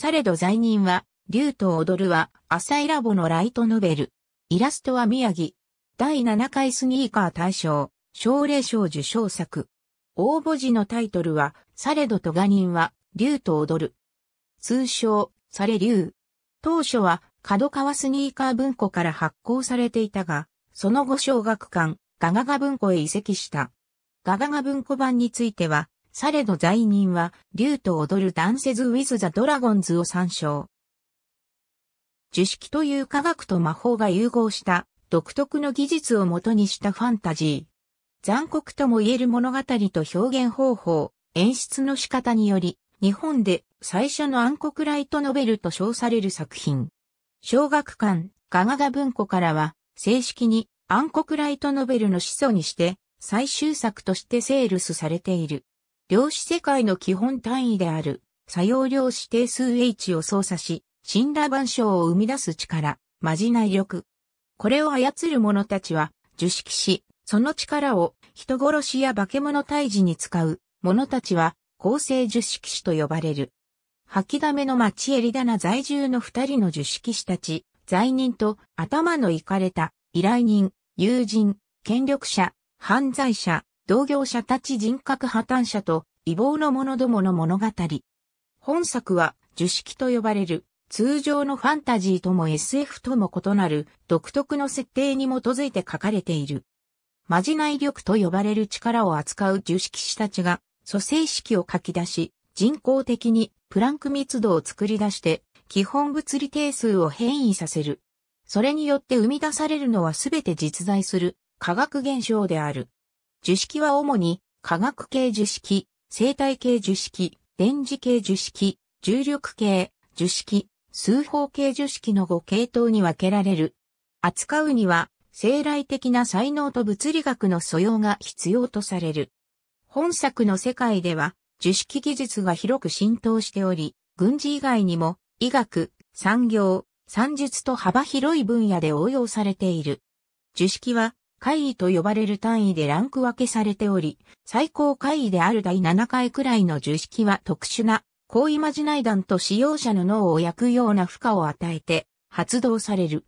されど罪人は、竜と踊るは、浅井ラボのライトノベル。イラストは宮城。第7回スニーカー大賞、奨励賞受賞作。応募時のタイトルは、されどとが人は、竜と踊る。通称、され竜。当初は、角川スニーカー文庫から発行されていたが、その後小学館、ガガガ文庫へ移籍した。ガガガ文庫版については、されど罪人は、竜と踊るダンセズ・ウィズ・ザ・ドラゴンズを参照。樹式という科学と魔法が融合した独特の技術をもとにしたファンタジー。残酷とも言える物語と表現方法、演出の仕方により、日本で最初の暗黒ライトノベルと称される作品。小学館、ガガガ文庫からは、正式に暗黒ライトノベルの始祖にして、最終作としてセールスされている。量子世界の基本単位である作用量子定数 H を操作し、神羅万象を生み出す力、まじない力。これを操る者たちは、受識し、その力を人殺しや化け物退治に使う者たちは、構成受識士と呼ばれる。吐きだめの町エリダナ在住の二人の受識士たち、罪人と頭のいかれた依頼人、友人、権力者、犯罪者、同業者たち人格破綻者と異謀の者どもの物語。本作は、樹式と呼ばれる、通常のファンタジーとも SF とも異なる、独特の設定に基づいて書かれている。まじない力と呼ばれる力を扱う樹式師たちが、蘇生式を書き出し、人工的にプランク密度を作り出して、基本物理定数を変異させる。それによって生み出されるのは全て実在する科学現象である。樹式は主に化学系樹式、生態系樹式、電磁系樹式、重力系、樹式、数方系樹式の5系統に分けられる。扱うには、生来的な才能と物理学の素養が必要とされる。本作の世界では、樹式技術が広く浸透しており、軍事以外にも、医学、産業、産術と幅広い分野で応用されている。樹式は、会議と呼ばれる単位でランク分けされており、最高会議である第7回くらいの樹式は特殊な、高位マジナイ弾と使用者の脳を焼くような負荷を与えて発動される。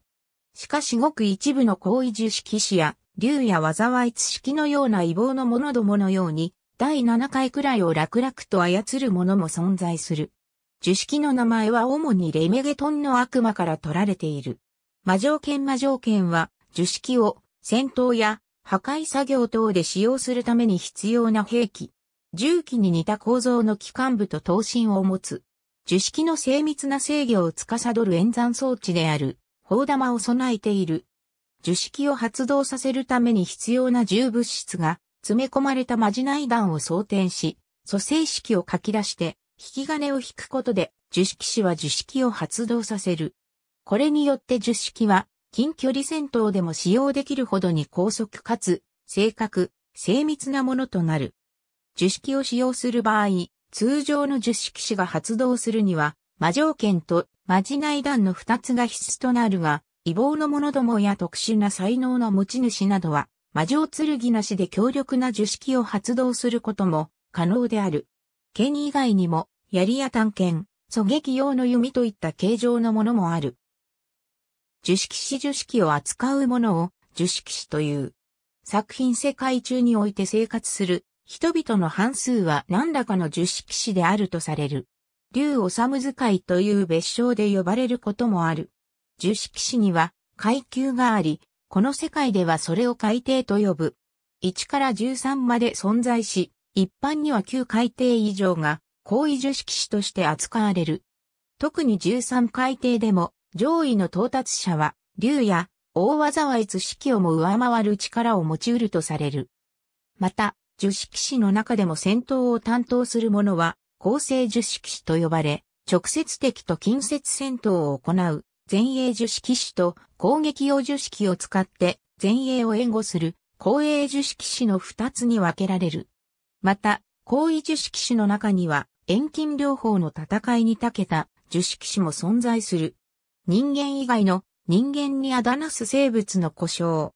しかしごく一部の高位樹式師や、竜や災いつ式のような異謀の者どものように、第7回くらいを楽々と操る者も存在する。樹式の名前は主にレメゲトンの悪魔から取られている。魔条件魔条件は、樹式を戦闘や破壊作業等で使用するために必要な兵器。銃器に似た構造の機関部と刀身を持つ。樹式の精密な制御を司る演算装置である、砲玉を備えている。樹式を発動させるために必要な重物質が詰め込まれたまじない弾を装填し、蘇生式を書き出して引き金を引くことで樹式師は樹式を発動させる。これによって樹式は近距離戦闘でも使用できるほどに高速かつ、正確、精密なものとなる。樹式を使用する場合、通常の樹式士が発動するには、魔条剣とまじない弾の二つが必須となるが、異謀の者どもや特殊な才能の持ち主などは、魔条剣なしで強力な樹式を発動することも可能である。剣以外にも、槍や探検、狙撃用の弓といった形状のものもある。樹式士、樹式を扱うものを樹式士という。作品世界中において生活する人々の半数は何らかの樹式士であるとされる。竜治使いという別称で呼ばれることもある。樹式士には階級があり、この世界ではそれを海底と呼ぶ。1から13まで存在し、一般には旧海底以上が、高位樹式士として扱われる。特に13海底でも、上位の到達者は、竜や大災い図式をも上回る力を持ち得るとされる。また、樹式師の中でも戦闘を担当する者は、構成樹式師と呼ばれ、直接的と近接戦闘を行う、前衛樹式師と攻撃用樹式を使って、前衛を援護する、後衛樹式師の二つに分けられる。また、後位樹式師の中には、遠近両方の戦いに長けた樹式師も存在する。人間以外の人間にあだなす生物の故障。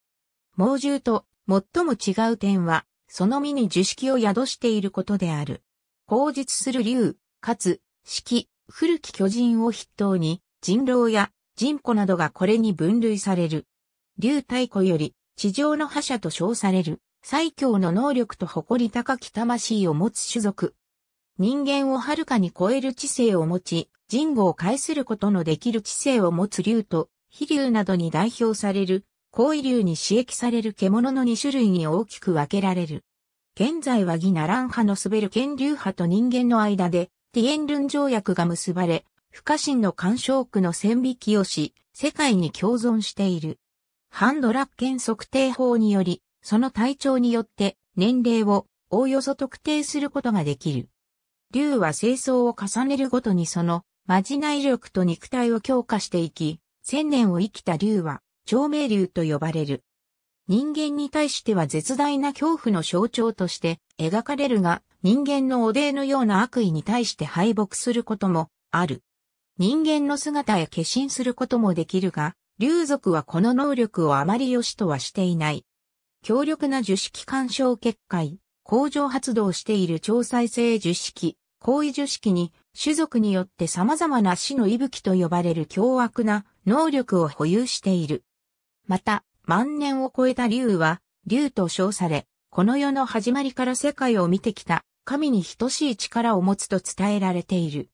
猛獣と最も違う点は、その身に樹式を宿していることである。口述する竜、かつ、式、古き巨人を筆頭に、人狼や人庫などがこれに分類される。竜太鼓より、地上の覇者と称される、最強の能力と誇り高き魂を持つ種族、人間をはるかに超える知性を持ち、人語を介することのできる知性を持つ竜と、飛竜などに代表される、高位竜に刺激される獣の2種類に大きく分けられる。現在はギナラン派の滑る剣竜派と人間の間で、ティエンルン条約が結ばれ、不可侵の干渉区の線引きをし、世界に共存している。ハンドラッケン測定法により、その体調によって年齢をおおよそ特定することができる。竜は清掃を重ねるごとにその、まじない力と肉体を強化していき、千年を生きた竜は、長命竜と呼ばれる。人間に対しては絶大な恐怖の象徴として描かれるが、人間の汚泥のような悪意に対して敗北することもある。人間の姿へ化身することもできるが、竜族はこの能力をあまり良しとはしていない。強力な樹式干渉結界、工場発動している超再生樹式、行為樹式に、種族によって様々な死の息吹と呼ばれる凶悪な能力を保有している。また、万年を超えた竜は、竜と称され、この世の始まりから世界を見てきた、神に等しい力を持つと伝えられている。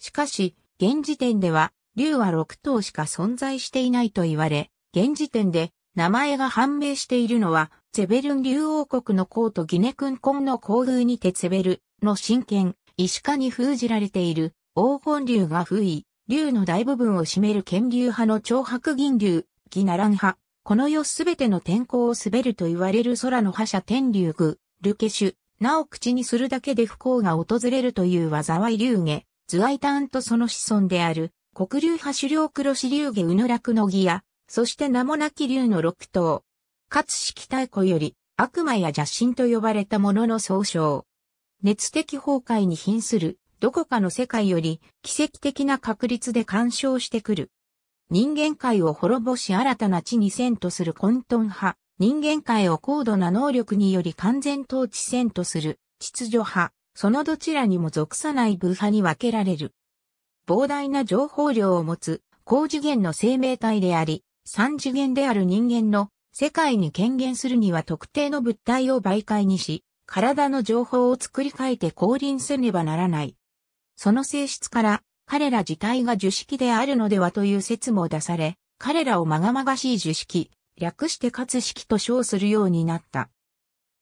しかし、現時点では、竜は6頭しか存在していないと言われ、現時点で名前が判明しているのはゼベルン流王国の皇とギネクンコンの皇宮にてゼベルの神剣、石化に封じられている黄金竜が封位、竜の大部分を占める剣竜派の長白銀竜、ギナラン派、この世すべての天候を滑ると言われる空の覇者天竜宮、ルケシュ、なお口にするだけで不幸が訪れるという災い竜下、ズアイタンとその子孫である、黒竜派狩猟黒子竜下うぬらくのギア、そして名もなき竜の六頭、かつ式太鼓より悪魔や邪神と呼ばれたものの総称。熱的崩壊に瀕するどこかの世界より奇跡的な確率で干渉してくる。人間界を滅ぼし新たな地に遷とする混沌派、人間界を高度な能力により完全統治遷とする秩序派、そのどちらにも属さない部派に分けられる。膨大な情報量を持つ高次元の生命体であり、三次元である人間の世界に権限するには特定の物体を媒介にし、体の情報を作り変えて降臨せねばならない。その性質から、彼ら自体が樹式であるのではという説も出され、彼らをまがまがしい樹式、略して活式と称するようになった。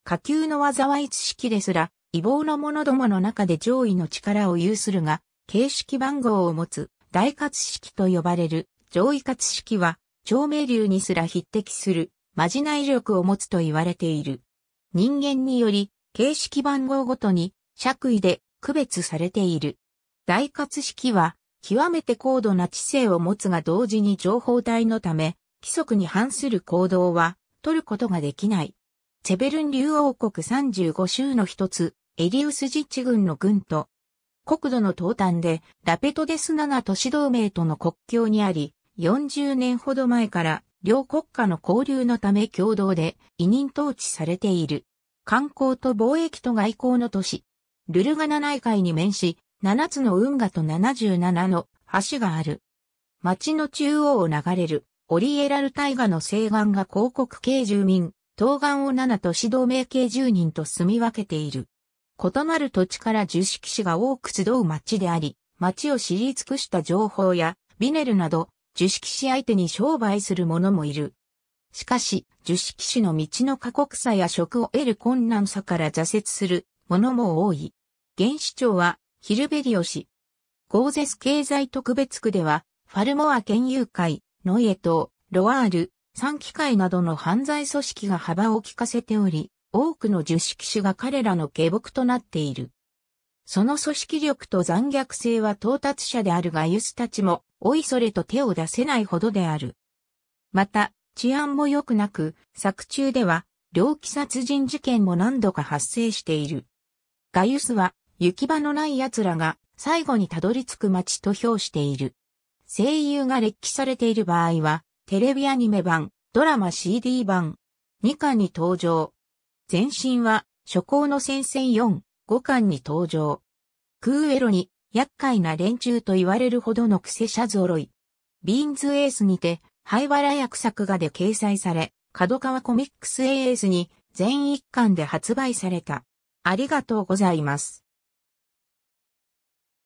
下級の災い式ですら、異貌の者どもの中で上位の力を有するが、形式番号を持つ大活式と呼ばれる上位活式は、長命流にすら匹敵するまじない力を持つと言われている。人間により、形式番号ごとに、爵位で区別されている。大活式は、極めて高度な知性を持つが同時に情報体のため、規則に反する行動は、取ることができない。セェベルン流王国35州の一つ、エリウス自治軍の軍と、国土の東端で、ラペトデスナナ都市同盟との国境にあり、40年ほど前から両国家の交流のため共同で委任統治されている。観光と貿易と外交の都市。ルルガナ内海に面し、7つの運河と77の橋がある。町の中央を流れるオリエラル大河の西岸が広告系住民、東岸を7都市同盟系住人と住み分けている。異なる土地から樹識士が多く集う町であり、町を知り尽くした情報やビネルなど樹式師相手に商売する者もいる。しかし、樹式師の道の過酷さや職を得る困難さから挫折する者も多い。現市長はヒルベリオ氏。ゴーゼス経済特別区では、ファルモア研究会、ノイエ島、ロワール、三機会などの犯罪組織が幅を利かせており、多くの樹式師が彼らの下僕となっている。その組織力と残虐性は到達者であるがユスたちも、おいそれと手を出せないほどである。また、治安も良くなく、作中では、猟奇殺人事件も何度か発生している。ガユスは、行き場のない奴らが、最後にたどり着く街と評している。声優が列記されている場合は、テレビアニメ版、ドラマ CD 版、2巻に登場。前身は、初行の戦線4。五巻に登場。クーエロに厄介な連中と言われるほどの癖者揃い。ビーンズエースにて、灰原役作画で掲載され、角川コミックスエースに全一巻で発売された。ありがとうございます。